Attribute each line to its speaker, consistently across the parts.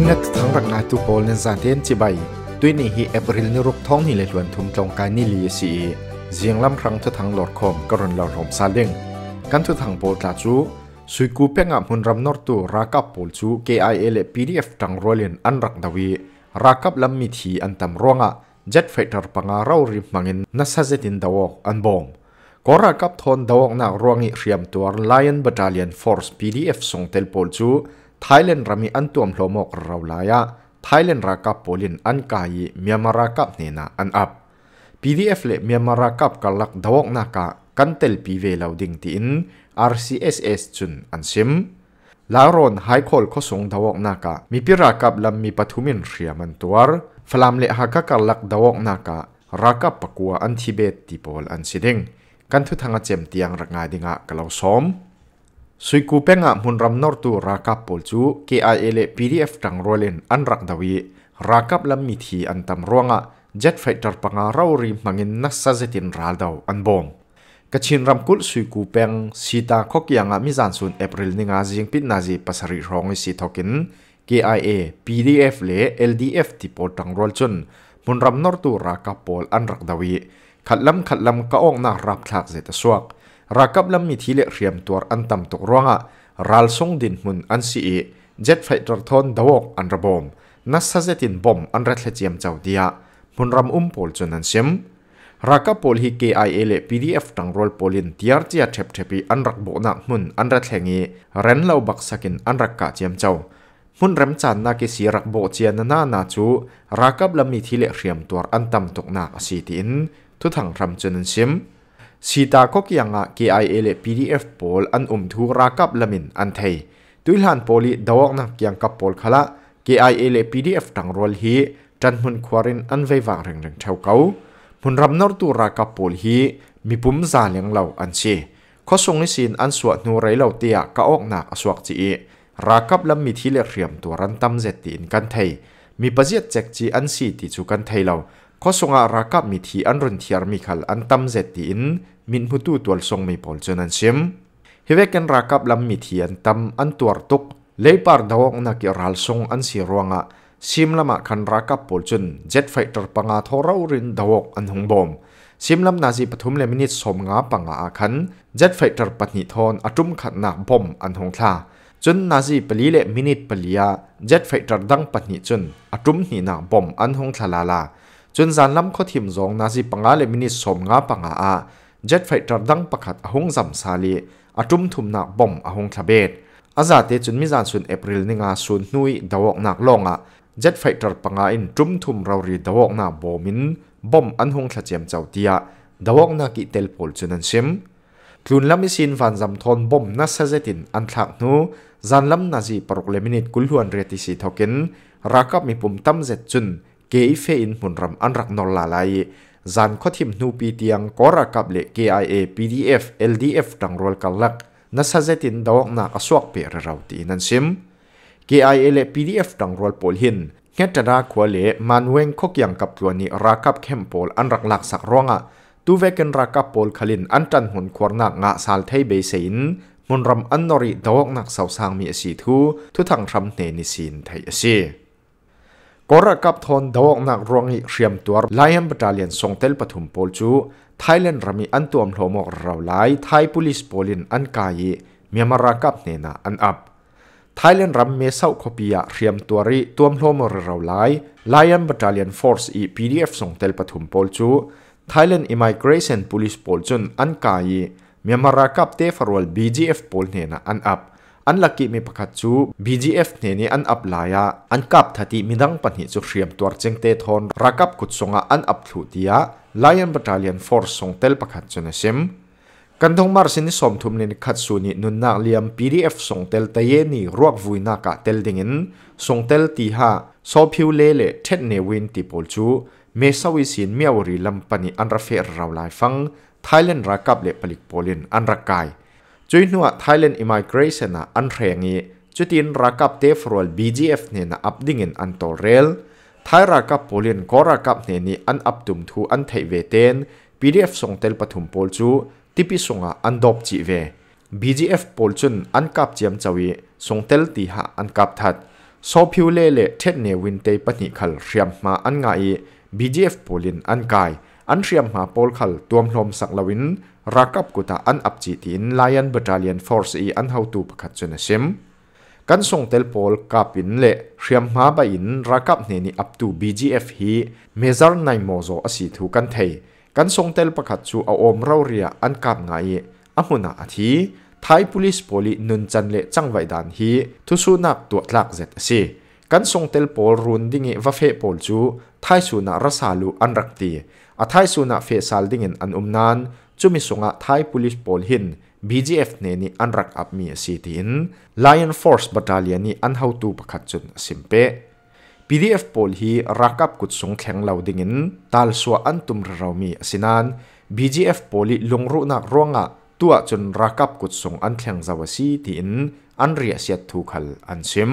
Speaker 1: คินนักทั้งรักนาตูโปลในซาเดนจิบด้วยนี่ฮีเอปริลนิรุกท้องนี่เลยหลวนทุมจงกายนี่ลีสีเจียงลำครั้งทุทังหลอดคอมกรณหลราหอมซาเล้งกันทุทังโปลตาจูสุยกูเพ่งอับหุ่นรำนอร์ตูรักับโปลจู k i ี PDF ทังโรเลนอันรักดาวีรักับลำมิทีอันตำร่วงอ่ะ็ด t ฟ i เตอร์ปังอาเราริบมังินนัสเซตินดาวกอันบอมก็รักับทอนดาวกนักร่วงอีเรียมตัวไล o n b a t t เ l i o เลียนฟ PDF ส่งเตลโปลจูไทยแลนด์รามีอันตัวมลโมกเราลายะไทยแลนด์รากับโปลินอันกายเมียมารากับเนนาอันอับ PDF เลฟเมียมารากับกัลลักดวกนักะกันเตลพีเวลาวดิงตีน RCSS จุนอันซิมลาโรนไฮคอลข้อสงดวกนักะมีพิรากับลำมีปฐุมินเรียมันตัวฟลามเลหักกัลลักดาวกนักะรักับปะกัวอันทิเบตติโอลอันซิดิงกันทุทางเจมตียงรักงายดิงะกัลลาซอมสุยกูเป็งอ่ะมุนรำนอร์ตูรักับปอลจู KIA เล PDF ดังโรเลนอันรักดาวีรักับลำมิทีอันตำร่วงอ่ะ Jet Fighter ปังอาราวรีมังินนักซาเซตินราดาวอันบอมกชินรำกุลสุยกูเป็งสีตาคกยังอ่ะมิจันซุนเอปริลนิงอาจิงปิดนาจีปัสริรองอิสิทอกิน KIA PDF เล่ LDF ี่ปอดังโรลจุนมุนรำนอร์ตูรักับปอลอันรักดาวีขัดลำขัดลำก็อ่งนารับทักเจตสวกรักับลำมีทีเละเรียมตัวอันต่ำตกร่วงอ่ะรัลสงดินมุ่นอันซีเอเจ็ดไฟตรทอนดาวกอันระบอมนัสเจตินบอมอันรัตเลเจียมเจ้าเดียมุนรำอุ้มโพลจนันเซมรักับโพลฮีเกไอเอเลพีดีเอฟตังรอลโพลินทีอาร์จียเทปเทปีอันรักโบนักมุนอันรัตเลงีเรนเลาบักสกินอันรักกะเจียมเจ้ามุนเรมจันนักสีรักโบเจียนนานาจูรักับลำมีทีเละเรียมตัวอันต่ำตกนาอสีติน ทุทังรำจนนันเซมสีตาก็เกี่ยงอ่ะ KIA เล่ PDF ปอลอันอุ่มทุรากับลมินอันเทย ตุยหลานพอลีดาวนักยัี่ยงกับพอลขละ KIA เล่ PDF ตั้งรอลฮีจันมุนควารินอันไววางเริงเริงเท่าเขามุนรับนอร์ตุรากับพอลฮีมีปุ่มซาเลียงเหล่าอันเชข้อส่งนิสินอันสวดนูไรเหล่าเตียก็ออกหนักสวกจีรากับลำมีที่เลี่ยมตัวรันตั้มเจตินกันไทยมีประเจดแจกจีอันสีติจูกันไทยเหล่าข้อสงอารักับมีที่อันรุนที่อาร์มิคัลอันตั้มเจติน มินพุตูตัวทรงมีพอลจนันซชิมฮหเวกันรักับลำมีที่อันตั้มอันตัวตุกเลยปาร์ดาวนักรัลทรงอันสีรวงะซิมลำคันรักับพอลจนเจ็ตไฟเตอร์ปังอาทอรารินดาวอันหงบอมซิมลำนาจีปฐุมเลมินิตสมงาปังอาคันเจ็ตไฟเตอร์ปนิทอนอัจุมขันนักบอมอันหงทาจนนาจีปลีเลมินิตปลียาเจ็ตไฟเตอร์ดังปนิจนอัจุมหินักบอมอันหงทลาลาจนจานล้ำข้อถิ่มสองนาซีปังอาเลมินิสมงาปังอาเจ็ดไฟตรดังประกาศหงจำซาลีอาจุมทุมหนักบอมอหงทะเบตอาซาเตจุนมิจานส่วนเอปริลในงาสุนนุยดาวกหนักลงอ่ะเจ็ดไฟตรปังอาอินจุมทุมเรารีดาวกหนักบอมินบอมอันหงทะเจียมเจ้าเตียดาวกหนักอิเตลโพลจุนันซิมกลุ่นล้ำมิซินฟันจำทอนบอมนัสเซจินอันทักนู้จันล้ำนาซีปรกเลมินิตกุลฮวนเรติสีทอกินรากับมีปุ่มตั้มเจ็ดจุนเกอเฟินมุนรำอันรักนอลลาไลจันข้ทิมนูปีเตียงกอระกับเล KIA PDF LDF ดังรวลกันลัก นัสเซตินดาวนักสวกเปรเราวตีนันซิม KIA เละ PDF ดังรวลปอลหินเงตระขวเลมันเวงคกยังกับตัวนี้รักับเข้มปอลอันรักหลักสักร้องอ่ะตัวเวกันรักับปอลขลินอันจันหุนควรนักงะสาลไทยเบสินมุนรำอันนริดาวนักสาวสางมีสีทูทุทังรำเนนิสินไทยเชีกรกับทนดวงนักรวงอีเรียมตัวลาันบัตเลียนส่งเตลปฐุมโพลจูไทยเลนรามีอันตัวมโหมกเราไลไทยพุลิสโพลินอันกายเมียมารากับเนนาอันอับไทยเลนรัมเมเซาคบปียเรียมตัวรีตัวมโหมกเราไลไลยันบัตเลียนฟอร์สอีพีดีเอฟส่งเตลปฐุมโพลจูไทยเลนอิมิเกรชันพุลิสโพลจุนอันกายเมียมารากับเตฟารวลบีจีเอฟโพลเนนาอันอับอันลักกี้มีประกาศจู BGF เนี่ยนี่อันอับลายะอันกับทัดีมีดังปัญหาจุเรียมตัวจึงเตทอนรักับกุศงอันอับถุดียะ Lion Battalion Force ส่งเตลประกาศจุนซิมกันทงมาร์สินิสมทุมเนนขัดสูนินุนนักเลียม PDF ส่งเตลเตเยนี่รวกวุยนากะเตลดิงินส่งเตลตีห้าโซพิวเลเลเท็ดเนวินติปอลจูเมสวิสินเมียวรีลำปนิอันรเฟรเราลายฟังไทยแลนด์รักับเลปลิกโปลินอันรักกายจุยนัว Thailand i m m ิ g r a t i o n นะอันเรียงีจุดินรักับเทฟรอลีจีเนี่ยนะอับดิ่งอันตโตเรลไทยรักับโปเลียนก็รักับเนี่ยนี่อันอัปตุมทูอันไทยเวเตนีีเอฟส่งเตลปฐุมโปลจูติปิส่งอันดอบจีเว BGF โปลจุนอันกับเจียมจวีส่งเตลตีหะอันกับทัดโซพิวเล่เล่เทนเนวินเตปนิคัลเรียมมาอันไง BGF โปเลิยนอันกายอันเชียมหาโอลขัลตัวมลมสักลวินรักับกุตาอันอับจิตินไลอันบัตเลียนฟอร์ซีอันเฮาตูประคัดจนซิมกันส่งเตลโอลกาบินเละเชียมหาบอินรักับเนนีอับตูบีจีเอฟฮีเมซาร์ไนโมโซอสีทูกันเทยกันส่งเตลประคัตจูเอาอมเราเรียอันกับไงอหุนาทีิไทยพุลิสโพลีนุนจันเละจังไวดานฮีทุสุนักตัวหลักเซตซีกันส่งเตลโอลรุนดิเงวเฟโอลจูไทยสุนารัสาลูอันรักตี a thai su na fe sal ding in an um nan chu mi s c bgf ne ni an rak ap mi lion force battalion ni an how tu pakhat chun sim pe pdf pol hi rak ap kut sung k h e lau ding in tal su an tum ra raw bgf poli lung ru na ronga tua chun rak ap kut sung an kheng jawasi ti in an ria s i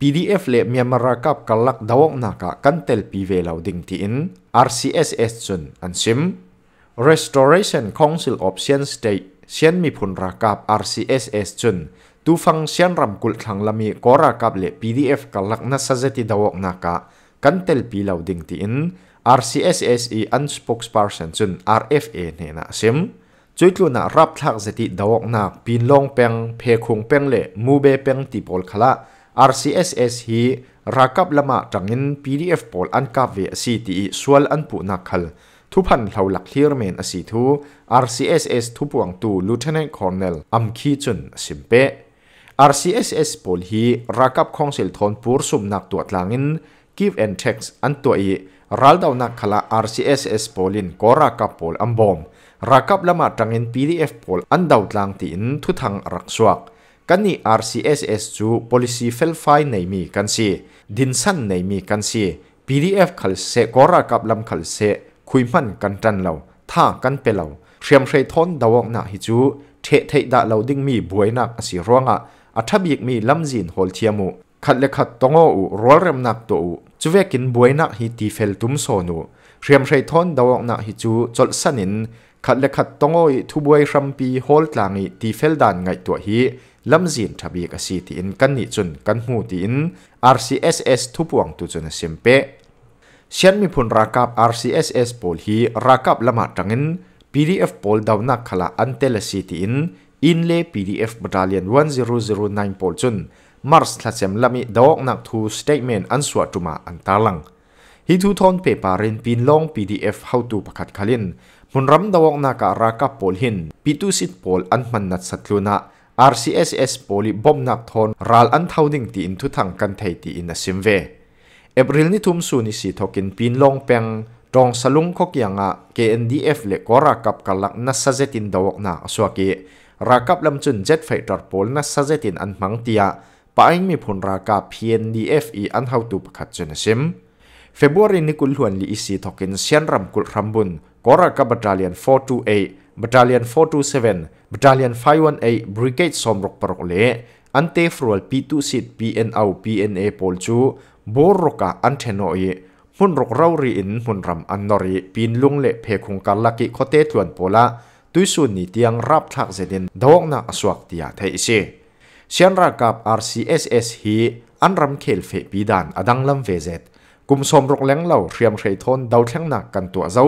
Speaker 1: PDF เลมีมารากับกัลักดาวกนักกันเตลพีเวลาวดิ่งที่อิน RCSS จนอันซิม Restoration Council of Sian State เซียนมีผลรากับ RCSS จนตูฟังเซียนรำกุลทางละมีกอรากับเล PDF กัลักนัสเซติดาวกนักกันเตลพีลาวดิ่งที่อิน RCSS e ีอันสปอกสปาร์เซนจน RFA เนี่ยนะซิมจุดลุนะรับทักสติดาวกนักปีนลงเป็งเพคงเป็งเลมูเบเป็งติปอลขละ RCSS ฮีรักับละมาจังอิน PDF พอลอันกับเวสีตีสวลอันปุนักขลทุพันเหล่าหลักที่รเมนอสีทู RCSS ทุปวงตู Lieutenant Colonel อัมคีจุนสิมเป RCSS พอลฮีรักับคองเซลทอนปูร์สุมนักตัวตลางิน Give and Take อันตัวอีรัลดาวนักขละ RCSS พอลินกอรักับพอลอัมบอมรักับละมาจังอิน PDF พอลอันดาวตลางตีนทุทังรักสวกกันนี่ RCSS จู policy เฟลไฟในมีกันสีดินสันในมีกันสี PDF ขัลเสกกรากับลำขัลเสคุยมันกันจันเราท่ากันเปเราเชรียมเชยทนดาวกหนักฮิจู เทเทดาเราดิ้งมีบวยนักอสิร่วงอ่ะอัฐบิกมีลำจีนโหลเทียมู ขัดเลขัดตงอูรัวเร็มนักตัวอูจูเวกินบวยนักฮิตีเฟลตุมโซนูเชรียมเชยทนดาวกหนักฮิจูจดสนิน ขัดเลขัดตงอีทุบวยรัมปีโหลตลางีตีเฟลดันไงตัวฮีลำจีนทบีกสีทีอินกันนิจุนกันหูทีอิน RCSS ทุบวงตุจุนเสียมเปเชียนมีพนรักับ RCSS โพลฮีรักับละมาดังอิน PDF โพลดาวนักขลาอันเตลสีทีอินอินเล่ PDF บดาเลียน1009โพลจุนมาร์สทัศน์ลำมีดาวนักทูสเตทเมนต์อันสวัตุมาอันตาลังฮิตูทอนเปปารินพินลอง PDF ฮาวตูประกาศขลินมุนรัมดาวนักการักับโพลฮินปิตุสิตโพลอันมันนัดสัตลุนา RCSS โปลิบอมนักทอนรัลอันเท่าดิ่งตีอินทุทังกันไทยตีอินสิมเวเอปริลนิทุมสูนิสีทกินปีนลงเปงตรองสลุงขกยังอ่ะ KNDF เลกอรากับกลักนัสเจตินดาวกนาสวกีรากับลำจุนเจ็ดไฟตร์ปอลนัสเจตินอันมังเตียป้ายมีผลรากับ PNDF อีอันเฮาตูปขัดจนซิมเฟบรุนิกุลหวนลีอีสีทกินเซียนรำกุลรำบุนกอรากับบัตรเลียน428 Battalion 427 Battalion 518 Brigade Somrok Parok le ante frual P2 sit PNAU PNA pol chu borroka antheno ye hun rok rauri in hun ram annori pin lung le phe khung kar laki khote tluan pola tuisu ni tiang rap thak zedin dawkna aswak tia thei ise sianra kap RCSS hi anram khel fe pidan adanglam vezet กุมสมรกแหลงเหล่าเรียมเฉยทนดาวแท่งหนักกันตัวเจ้า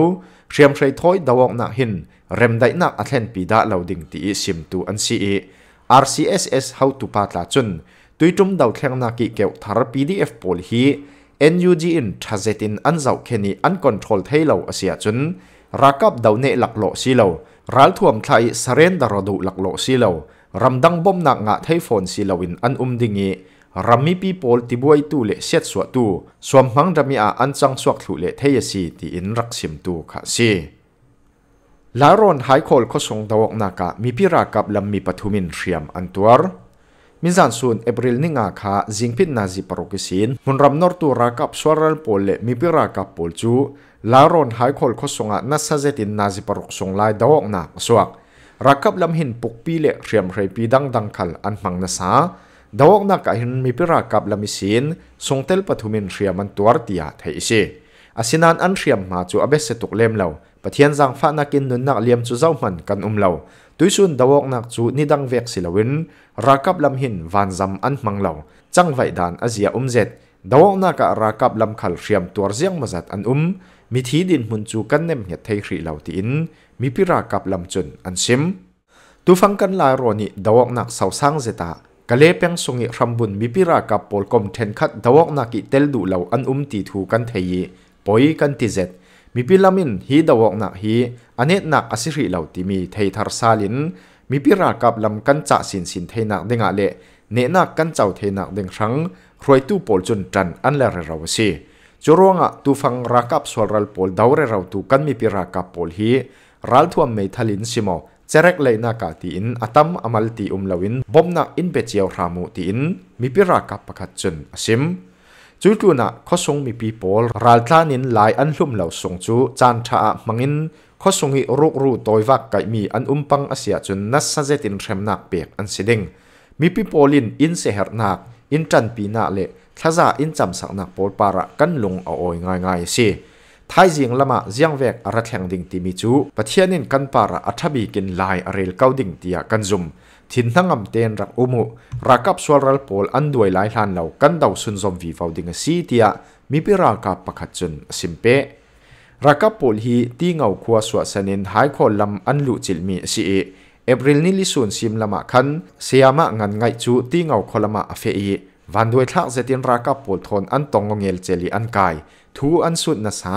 Speaker 1: เรียมเฉยถ้อยดาวออกหนักหินเรมได้หนักอัเทนปีดาเหล่าดิ่งตีสิมตูอันซีเอ RCSS เฮาตุปาตาจุนตุยจุมดาวแท่งหนักกิเกี่ยวทารปีดีเอฟโพลฮี NUG in ทัศตินอันเจ้าเคนีอันคอนโทรลเทเหล่าอาเซียจุนรักับดาวเนหลักโลสีเหล่ารัลท่วมไทยสเรนดารดูหลักโลสีเหล่ารำดังบอมหนักงะไทยฟอนสีเหล่าวินอันอุมดิงีรัมมีปีโปลติบวยตูเลเสียดสวตูสวมหังรัมมีอาอันจังสวกถุเลเทียสีตีอินรักสิมตูค่ะซีลารอนไฮคอล็ส่งดาวกนากะมีพิรากับลำมีปทุมินเรียมอันตัวมิจันซูนเอปริลนิงาคาจิงพินนาจิปรุกิสินมุนรัมนอร์ตูรากับสวรคลโปลเลมีพิรากับโปลจูลารอนไฮคอล็ส่งะนัสเซตินนาจิปรุกส่งลายดาวกนากสวกรักับลำหินปุกปีเลเรียมไรปีดังดังคัลอันมังนาสา dawak na ka hin mi pira kap lami sin songtel pathumin riam an tuar tia thei si asinan an riam ma chu abe se tuk lem zang pathian jang fa na kin nun nak liam chu zau man kan um lo tuisun dawak nak chu nidang vek silawin rakap lam hin van zam an mang lo chang vai dan azia umzet zet dawak na ka rakap lam khal riam tuar ziang mazat an um mi thi din hun chu kan nem hiat thei hri lo ti in mi pira kap lam chun an sim tu fang kan la ro ni dawak nak sau sang zeta กะเลเปียงสงิรำบุญมิปิรากับปอลกอมเทนคัดดาวกนักิเตลดูเหล่าอันอุ้มตีถูกันเทยปอยกันติเจ็ดมิปิลามินฮีดาวกนักฮีอันเนตนักอสิริเหล่าตีมีเทยทาร์ซาลินมิปิรากับลำกันจ่าสินสินเทนักเด้งะเละเนนักกันเจ้าเทนักเด้งครั้งรวยตู้ปอลจนจันอันเลรเราสีจรวงะตูฟังรักับสวรค์ปอลดาวเรเราตูกันมิปิรากับปอลฮีรัลทวมเมทัลินซิโมเจเรกเลยนากาตีอินอาตัมอามัลตีอุมลาวินบอมนาอินเปเจียวรามูตีอินมีปิรากับประคัจุนอสิมจู่จู่นะข้อสงมีปีโพลรัลทานินหลายอันลุ่มเหล่าสงจูจานชาอมังอินข้อสงอิรุกรูตอยวักักมีอันอุมปังอาเซียจุนนัสเซตินเทมนักเปกอันสิดิงมีปีโพลินอินเสหรนักอินจันปีนาเลทะซาอินจำสักนักโพลปาระกันลงเอาโอยง่ายๆสิท้ายจิงละมาเจียงเวกอรัแทงดิ่งตีมีจูปะเทศยนินกันปาระอัฐบีกินลายอเรลเกาดิ่งตียกันซุมทินทั้งอำเตนรักอุมรักับสวรค์โปลอันด้วยหลายหานเหล่ากันดาวซุนซอมวีฟาวดิ่งสีเตียมีปีรากับปะขัดจุนสิมเปรักับโพลฮีตีเงาขัวสวสนินหายคนลำอันลุจิลมีสีเอเอปริลนิลิสุนซิมละมาคันเสียมะงันไงจูตีเงาคนลมาอเฟอีวันด้วยทักเซตินรักับปวดทนอันตองเงลเจลีอันไกาทูอันสุดนะสา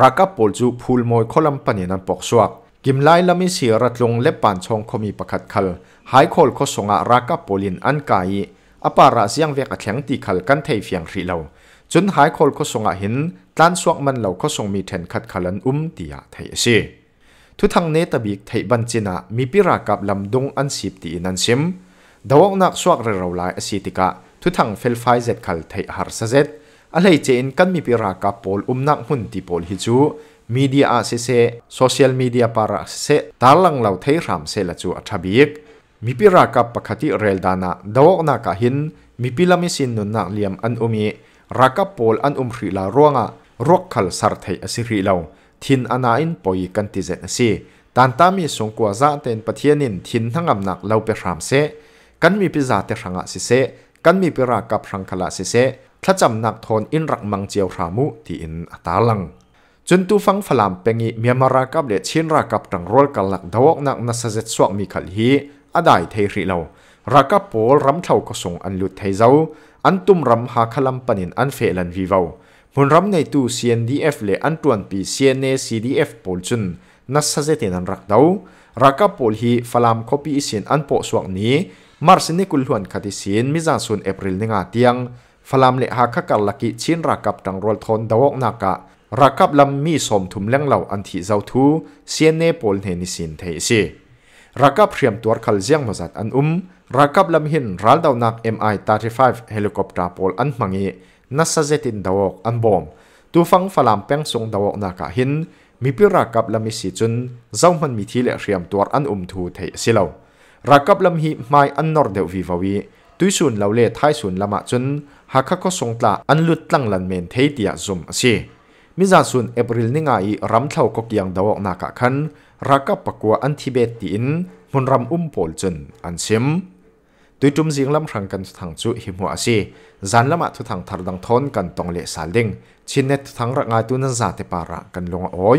Speaker 1: รากับปวดจูพูลมอยคลัมปนนันปกสวกกิมไลลามิเสียรัดลงเล็บปานชองคมีประคัดคัลหายคอลคสงะรักับปลินอันไกาอปาระเสียงเวกแข็งตีคัลกันเทยเฟียงรีเลวจนหายคอลคสงะหินตานสวกมันเหล่าคสงมีแทนคัดคัลันอุ้มตียาไทยสีทุทังเนตบิกไทยบันจินะมีปิรากับลำดงอันสิบตีนันซิมดาวนักสวกเราราลายสิติกะทุทังเฟลไฟเซตคัลเทฮาร์ซเซตอะไรเจนกันมีปิรากับโพลอุมนักหุ่นที่โพลฮิจูมีเดียอาเซเซโซเชียลมีเดียปาราเซตาลังเหล่าเทรามเซลจูอัทบิกมีปิรากับปกติเรลดานะดาวนักหิน มีปิลามิสินนุนักเลียมอันอุมีรักับโพลอันอุมริลาร่วงะรักคัลสย์ไทยอสิริเลาทินอนาอินปอยกันติเซนซีตันตามีสงกัวซาเตนปะเทียนินทินทั้งอำนักเหล่าเปรามเซกันมีปิจาเตรังะสิเซกันมีปิรากับรังคลาเซเซพระจำนักทนอินรักมังเจียวรามุที่อินอตาลังจนตูฟังฝรั่งเป็งีเมียมารากับเลชินรากับตังรอลกันหลักดวกนักนัสเซตสวกมีขลีอดายเทริเรารากับโปลรำเท่าก็ส่งอันลุดเทเจ้าอันตุมรำหาคลัมปนินอันเฟลันวิวามุนรำในตู้ CNDF เลอันตวนปี CNA CDF ปลจุนนัสเซตินันรักดาวรากับโปลฮีฝรั่งคบีอิสินอันโปสวกนี้มาร์สนิกุลฮวนคาดิสินมิจาซุน เอปริลนิงาเตียงฟลามเลหักกลักิชินรักับตังรอลทนดาวกนากะรักับลำมีสมถุมเล้งเหล่าอันที่เจ้าทูเซียนเนปอลเฮนิสินเทอิซีรักับเพียมตัวขลเซียงมาจัดอันอุมรักับลำหินรัลดาวนักเอ็มไอตาร์ที่ไฟฟ์เฮลิคอปเตอร์ปอลอันมังยีนัสซเจตินดาวกอันบอมตัวฟังฟลามเป้งส่งดาวกนากะหินมีพิรักับลำมีสิจุนเจ้ามันมีที่เลเพียมตัวอันอุมทูเทอิซีเหล่ารักกับลำหิไม่อันนอร์เดวีฟวี ตุยส่วนเราเล่ท้ายส่วนละมาจนหากขาส่งตาอันลุดตั้งลันเมนเทียจมสิมิจาส่วนเอปริลนิงไอรำเท่าก็ยังดาวนักขันรักกับปะกัวอันทิเบตินมุนรำอุ้มโอลจนอันเสียมตุยจุมเสียงลำรังกันทางจุหิมหัวสิจานละมาทุทางทารดังทนกันตองเละสาลิงชินเนตทางรักงายตุนันาเตปาระกันลงอ้อย